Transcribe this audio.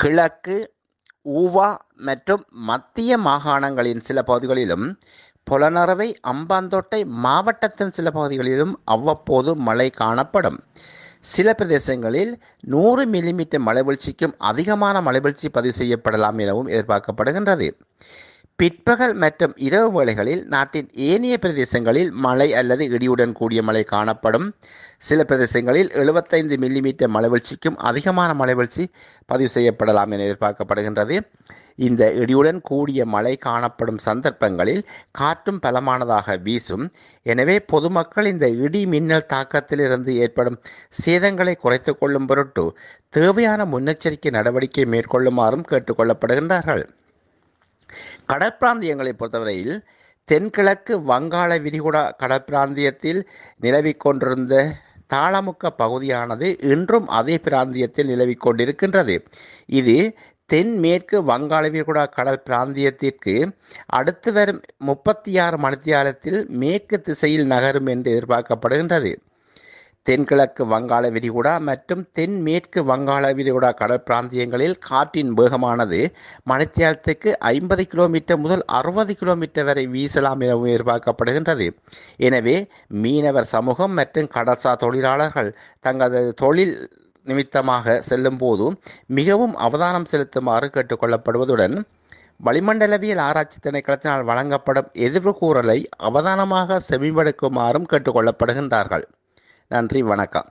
கிழக்கு ஊவா மற்றும் மத்திய மாகாணங்களின் சில பகுதிகளிலும் புலனறவை அம்பாந்தோட்டை மாவட்டத்தின் சில பகுதிகளிலும் அவ்வப்போது மழை காணப்படும் சில பிரதேசங்களில் நூறு மில்லிமீட்டர் வீழ்ச்சிக்கும் அதிகமான வீழ்ச்சி பதிவு செய்யப்படலாம் எனவும் எதிர்பார்க்கப்படுகின்றது பிற்பகல் மற்றும் இரவு வேளைகளில் நாட்டின் ஏனைய பிரதேசங்களில் மழை அல்லது இடியுடன் கூடிய மழை காணப்படும் சில பிரதேசங்களில் எழுபத்தைந்து மில்லிமீட்டர் மலைவீழ்ச்சிக்கும் அதிகமான மலைவீழ்ச்சி பதிவு செய்யப்படலாம் என எதிர்பார்க்கப்படுகின்றது இந்த இடியுடன் கூடிய மழை காணப்படும் சந்தர்ப்பங்களில் காற்றும் பலமானதாக வீசும் எனவே பொதுமக்கள் இந்த இடி மின்னல் தாக்கத்திலிருந்து ஏற்படும் சேதங்களை குறைத்து கொள்ளும் பொருட்டு தேவையான முன்னெச்சரிக்கை நடவடிக்கை மேற்கொள்ளுமாறும் கேட்டுக்கொள்ளப்படுகின்றார்கள் கடற்பிராந்தியங்களை பொறுத்தவரையில் தென்கிழக்கு வங்காள விரிகுடா கடற்பிராந்தியத்தில் நிலவிக் கொண்டிருந்த தாளமுக்க பகுதியானது இன்றும் அதே பிராந்தியத்தில் நிலவிக் கொண்டிருக்கின்றது இது தென்மேற்கு வங்காள விரிகுடா கடல் பிராந்தியத்திற்கு அடுத்து வரும் முப்பத்தி ஆறு மணித்தியாலத்தில் மேற்கு திசையில் நகரும் என்று எதிர்பார்க்கப்படுகின்றது தென்கிழக்கு வங்காள விரிகுடா மற்றும் தென்மேற்கு வங்காள விரிகுடா கடற்பிராந்தியங்களில் காற்றின் வேகமானது மணித்தியாலத்துக்கு ஐம்பது கிலோமீட்டர் முதல் அறுபது கிலோமீட்டர் வரை வீசலாம் எனவும் எதிர்பார்க்கப்படுகின்றது எனவே மீனவர் சமூகம் மற்றும் கடற்சா தொழிலாளர்கள் தங்களது தொழில் நிமித்தமாக செல்லும் போதும் மிகவும் அவதானம் செலுத்துமாறு கேட்டுக்கொள்ளப்படுவதுடன் வளிமண்டலவியல் ஆராய்ச்சி திணைக்களத்தினால் வழங்கப்படும் எதிர்வு கூறலை அவதானமாக செமிபடுக்குமாறும் கேட்டுக்கொள்ளப்படுகின்றார்கள் நன்றி வணக்கம்